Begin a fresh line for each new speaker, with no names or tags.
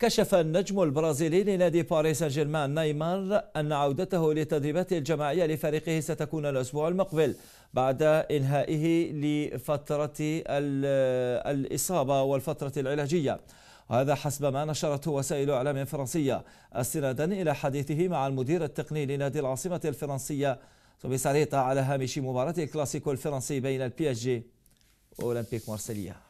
كشف النجم البرازيلي لنادي باريس سان جيرمان نيمار أن عودته للتدريبات الجماعية لفريقه ستكون الأسبوع المقبل بعد إنهائه لفترة الإصابة والفترة العلاجية وهذا حسب ما نشرته وسائل اعلام فرنسيه استنادا الى حديثه مع المدير التقني لنادي العاصمه الفرنسيه سوبيساريتا على هامش مباراه الكلاسيكو الفرنسي بين البي اس جي واولمبيك مارسيليا